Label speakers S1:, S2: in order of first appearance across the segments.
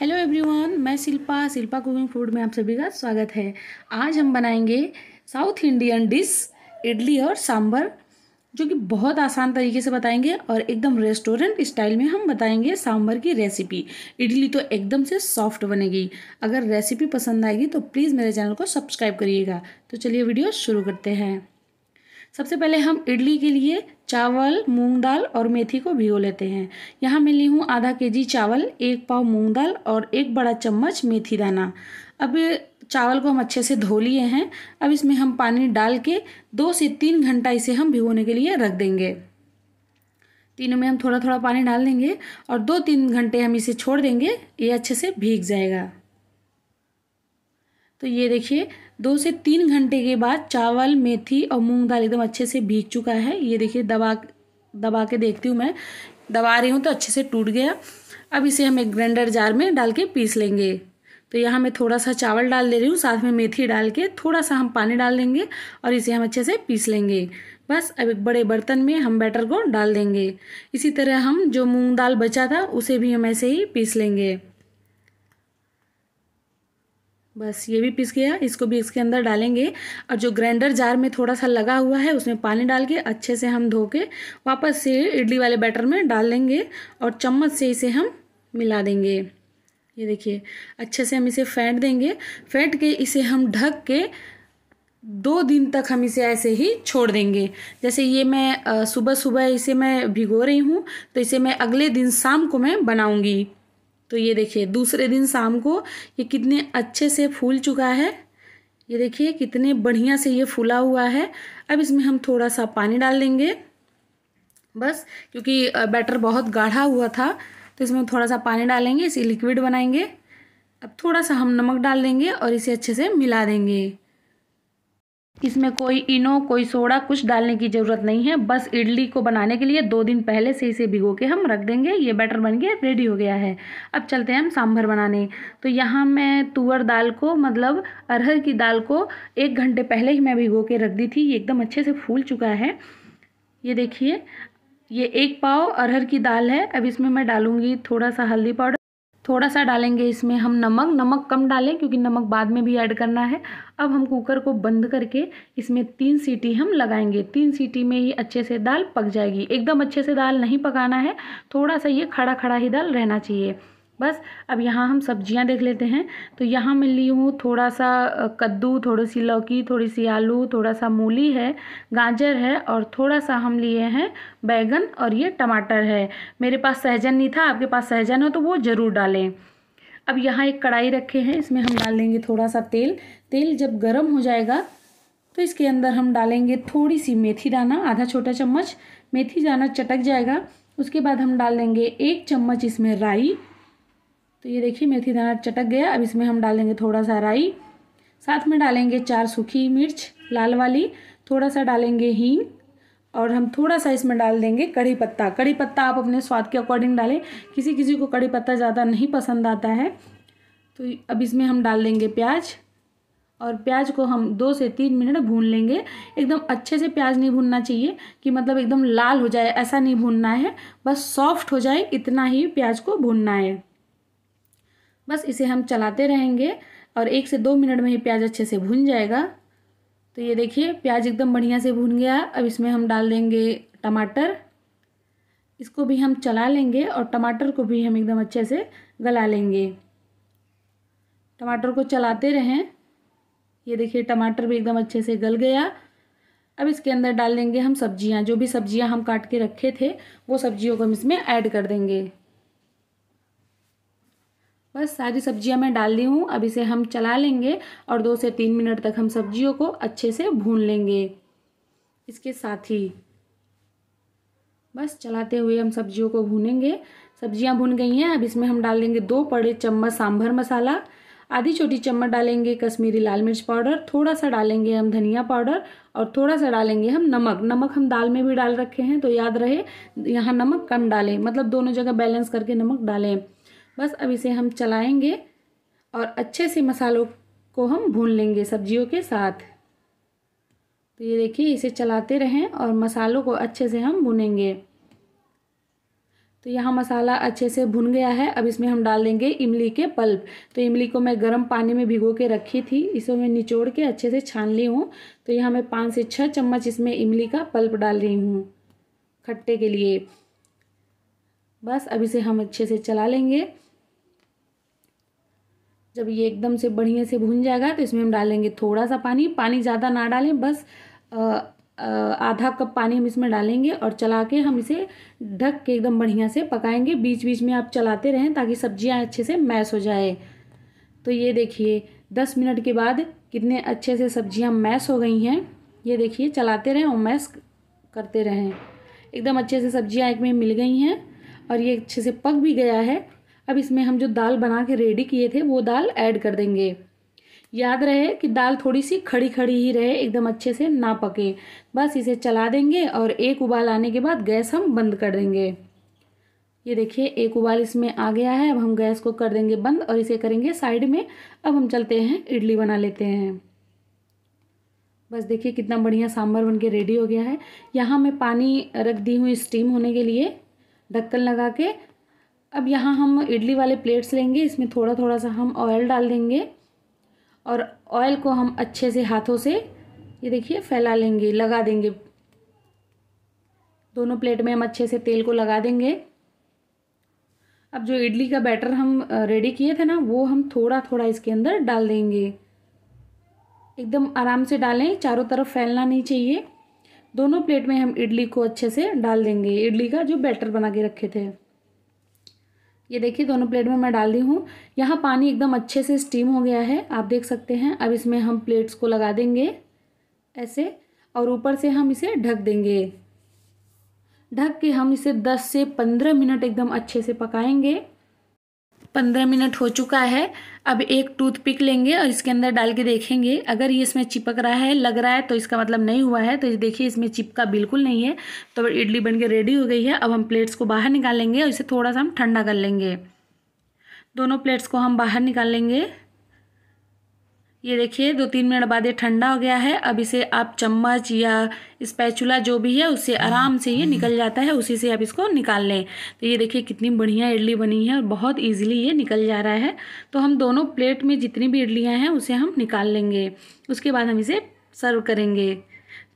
S1: Hello everyone मैं Shilpa Shilpa cooking food में आप सभी का स्वागत है आज हम बनाएंगे साउथ इंडियन डिश इडली और सांभर जो कि बहुत आसान तरीके से बताएंगे और एकदम रेस्टोरेंट स्टाइल में हम बताएंगे सांभर की रेसिपी इडली तो एकदम से सॉफ्ट बनेगी अगर रेसिपी पसंद आएगी तो प्लीज़ मेरे चैनल को सब्सक्राइब करिएगा तो चलिए वीडियो शुरू करते हैं सबसे पहले हम इडली के लिए चावल मूंग दाल और मेथी को भिगो लेते हैं यहाँ मैं ली हूँ आधा के जी चावल एक पाव मूंग दाल और एक बड़ा चम्मच मेथी दाना अब चावल को हम अच्छे से धो लिए हैं अब इसमें हम पानी डाल के दो से तीन घंटा इसे हम भिगोने के लिए रख देंगे तीनों में हम थोड़ा थोड़ा पानी डाल देंगे और दो तीन घंटे हम इसे छोड़ देंगे ये अच्छे से भीग जाएगा तो ये देखिए दो से तीन घंटे के बाद चावल मेथी और मूंग दाल एकदम अच्छे से भीग चुका है ये देखिए दबा दबा के देखती हूँ मैं दबा रही हूँ तो अच्छे से टूट गया अब इसे हम एक ग्राइंडर जार में डाल के पीस लेंगे तो यहाँ मैं थोड़ा सा चावल डाल दे रही हूँ साथ में मेथी डाल के थोड़ा सा हम पानी डाल देंगे और इसे हम अच्छे से पीस लेंगे बस अब एक बड़े बर्तन में हम बैटर को डाल देंगे इसी तरह हम जो मूंग दाल बचा था उसे भी हम ऐसे ही पीस लेंगे बस ये भी पिस गया इसको भी इसके अंदर डालेंगे और जो ग्राइंडर जार में थोड़ा सा लगा हुआ है उसमें पानी डाल के अच्छे से हम धो के वापस से इडली वाले बैटर में डाल देंगे और चम्मच से इसे हम मिला देंगे ये देखिए अच्छे से हम इसे फेंट देंगे फेंट के इसे हम ढक के दो दिन तक हम इसे ऐसे ही छोड़ देंगे जैसे ये मैं सुबह सुबह इसे मैं भिगो रही हूँ तो इसे मैं अगले दिन शाम को मैं बनाऊँगी तो ये देखिए दूसरे दिन शाम को ये कितने अच्छे से फूल चुका है ये देखिए कितने बढ़िया से ये फूला हुआ है अब इसमें हम थोड़ा सा पानी डाल देंगे बस क्योंकि बैटर बहुत गाढ़ा हुआ था तो इसमें थोड़ा सा पानी डालेंगे इसे लिक्विड बनाएंगे अब थोड़ा सा हम नमक डाल देंगे और इसे अच्छे से मिला देंगे इसमें कोई इनो कोई सोडा कुछ डालने की ज़रूरत नहीं है बस इडली को बनाने के लिए दो दिन पहले से इसे भिगो के हम रख देंगे ये बैटर बन के रेडी हो गया है अब चलते हैं हम सांभर बनाने तो यहाँ मैं तुअर दाल को मतलब अरहर की दाल को एक घंटे पहले ही मैं भिगो के रख दी थी ये एकदम अच्छे से फूल चुका है ये देखिए ये एक पाव अरहर की दाल है अब इसमें मैं डालूँगी थोड़ा सा हल्दी पाउडर थोड़ा सा डालेंगे इसमें हम नमक नमक कम डालें क्योंकि नमक बाद में भी ऐड करना है अब हम कुकर को बंद करके इसमें तीन सीटी हम लगाएंगे तीन सीटी में ही अच्छे से दाल पक जाएगी एकदम अच्छे से दाल नहीं पकाना है थोड़ा सा ये खड़ा खड़ा ही दाल रहना चाहिए बस अब यहाँ हम सब्जियाँ देख लेते हैं तो यहाँ मैं ली हूँ थोड़ा सा कद्दू थोड़ी सी लौकी थोड़ी सी आलू थोड़ा सा मूली है गाजर है और थोड़ा सा हम लिए हैं बैगन और ये टमाटर है मेरे पास सहजन नहीं था आपके पास सहजन हो तो वो ज़रूर डालें अब यहाँ एक कढ़ाई रखे हैं इसमें हम डाल देंगे थोड़ा सा तेल तेल जब गर्म हो जाएगा तो इसके अंदर हम डालेंगे थोड़ी सी मेथी दाना आधा छोटा चम्मच मेथी दाना चटक जाएगा उसके बाद हम डाल देंगे एक चम्मच इसमें राई तो ये देखिए मेथी दाना चटक गया अब इसमें हम डालेंगे थोड़ा सा राई साथ में डालेंगे चार सूखी मिर्च लाल वाली थोड़ा सा डालेंगे हींग और हम थोड़ा सा इसमें डाल देंगे कड़ी पत्ता कड़ी पत्ता आप अपने स्वाद के अकॉर्डिंग डालें किसी किसी को कड़ी पत्ता ज़्यादा नहीं पसंद आता है तो अब इसमें हम डाल देंगे प्याज और प्याज को हम दो से तीन मिनट भून लेंगे एकदम अच्छे से प्याज नहीं भूनना चाहिए कि मतलब एकदम लाल हो जाए ऐसा नहीं भूनना है बस सॉफ्ट हो जाए इतना ही प्याज को भूनना है बस इसे हम चलाते रहेंगे और एक से दो मिनट में ही प्याज अच्छे से भून जाएगा तो ये देखिए प्याज एकदम बढ़िया से भून गया अब इसमें हम डाल देंगे टमाटर इसको भी हम चला लेंगे और टमाटर को भी हम एकदम अच्छे से गला लेंगे टमाटर को चलाते रहें ये देखिए टमाटर भी एकदम अच्छे से गल गया अब इसके अंदर डाल देंगे हम सब्जियां जो भी सब्जियां हम काट के रखे थे वो सब्जियों को हम इसमें ऐड कर देंगे बस सारी सब्जियां मैं डाल दी हूँ अब इसे हम चला लेंगे और दो से तीन मिनट तक हम सब्जियों को अच्छे से भून लेंगे इसके साथ ही बस चलाते हुए हम सब्जियों को भूनेंगे सब्जियां भून गई हैं अब इसमें हम डाल देंगे दो बड़े चम्मच सांभर मसाला आधी छोटी चम्मच डालेंगे कश्मीरी लाल मिर्च पाउडर थोड़ा सा डालेंगे हम धनिया पाउडर और थोड़ा सा डालेंगे हम नमक नमक हम दाल में भी डाल रखे हैं तो याद रहे यहाँ नमक कम डालें मतलब दोनों जगह बैलेंस करके नमक डालें बस अब इसे हम चलाएंगे और अच्छे से मसालों को हम भून लेंगे सब्जियों के साथ तो ये देखिए इसे चलाते रहें और मसालों को अच्छे से हम भुनेंगे तो यहाँ मसाला अच्छे से भुन गया है अब इसमें हम डाल देंगे इमली के पल्प तो इमली को मैं गर्म पानी में भिगो के रखी थी इसे मैं निचोड़ के अच्छे से छान ली हूँ तो यहाँ मैं पाँच से छः चम्मच इसमें इमली का पल्प डाल रही हूँ खट्टे के लिए बस अब इसे हम अच्छे से चला लेंगे जब ये एकदम से बढ़िया से भून जाएगा तो इसमें हम डालेंगे थोड़ा सा पानी पानी ज़्यादा ना डालें बस आ, आधा कप पानी हम इसमें डालेंगे और चला के हम इसे ढक के एकदम बढ़िया से पकाएंगे बीच बीच में आप चलाते रहें ताकि सब्जियां अच्छे से मैश हो जाए तो ये देखिए दस मिनट के बाद कितने अच्छे से सब्जियां मैश हो गई हैं ये देखिए चलाते रहें और मैश करते रहें एकदम अच्छे से सब्जियां एक में मिल गई हैं और ये अच्छे से पक भी गया है अब इसमें हम जो दाल बना के रेडी किए थे वो दाल ऐड कर देंगे याद रहे कि दाल थोड़ी सी खड़ी खड़ी ही रहे एकदम अच्छे से ना पके बस इसे चला देंगे और एक उबाल आने के बाद गैस हम बंद कर देंगे ये देखिए एक उबाल इसमें आ गया है अब हम गैस को कर देंगे बंद और इसे करेंगे साइड में अब हम चलते हैं इडली बना लेते हैं बस देखिए कितना बढ़िया सांभर बन के रेडी हो गया है यहाँ मैं पानी रख दी हूँ स्टीम होने के लिए ढक्कन लगा के अब यहाँ हम इडली वाले प्लेट्स लेंगे इसमें थोड़ा थोड़ा सा हम ऑयल डाल देंगे और ऑयल को हम अच्छे से हाथों से ये देखिए फैला लेंगे लगा देंगे दोनों प्लेट में हम अच्छे से तेल को लगा देंगे अब जो इडली का बैटर हम रेडी किए थे ना वो हम थोड़ा थोड़ा इसके अंदर डाल देंगे एकदम आराम से डालें चारों तरफ फैलना नहीं चाहिए दोनों प्लेट में हम इडली को अच्छे से डाल देंगे इडली का जो बैटर बना के रखे थे ये देखिए दोनों प्लेट में मैं डाल दी हूँ यहाँ पानी एकदम अच्छे से स्टीम हो गया है आप देख सकते हैं अब इसमें हम प्लेट्स को लगा देंगे ऐसे और ऊपर से हम इसे ढक देंगे ढक के हम इसे 10 से 15 मिनट एकदम अच्छे से पकाएंगे पंद्रह मिनट हो चुका है अब एक टूथपिक लेंगे और इसके अंदर डाल के देखेंगे अगर ये इसमें चिपक रहा है लग रहा है तो इसका मतलब नहीं हुआ है तो देखिए इसमें चिपका बिल्कुल नहीं है तो इडली बन के रेडी हो गई है अब हम प्लेट्स को बाहर निकालेंगे और इसे थोड़ा सा हम ठंडा कर लेंगे दोनों प्लेट्स को हम बाहर निकाल लेंगे ये देखिए दो तीन मिनट बाद ये ठंडा हो गया है अब इसे आप चम्मच या स्पैचुला जो भी है उससे हाँ। आराम से ये निकल हम्म। जाता है उसी से आप इसको निकाल लें तो ये देखिए कितनी बढ़िया इडली बनी है और बहुत इजीली ये निकल जा रहा है तो हम दोनों प्लेट में जितनी भी इडलियाँ हैं उसे हम निकाल लेंगे उसके बाद हम इसे सर्व करेंगे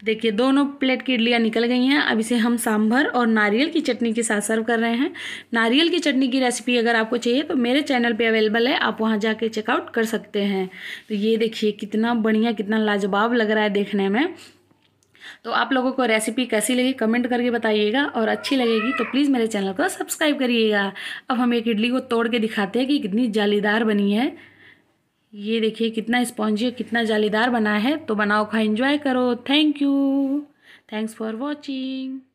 S1: देखिए दोनों प्लेट की इडलियाँ निकल गई हैं अब इसे हम सांभर और नारियल की चटनी के साथ सर्व कर रहे हैं नारियल की चटनी की रेसिपी अगर आपको चाहिए तो मेरे चैनल पे अवेलेबल है आप वहाँ जाके चेकआउट कर सकते हैं तो ये देखिए कितना बढ़िया कितना लाजवाब लग रहा है देखने में तो आप लोगों को रेसिपी कैसी लगी कमेंट करके बताइएगा और अच्छी लगेगी तो प्लीज़ मेरे चैनल को सब्सक्राइब करिएगा अब हम एक इडली को तोड़ के दिखाते हैं कि कितनी जालीदार बनी है ये देखिए कितना स्पॉन्जी और कितना जालीदार बना है तो बनाओ खा एंजॉय करो thank you thanks for watching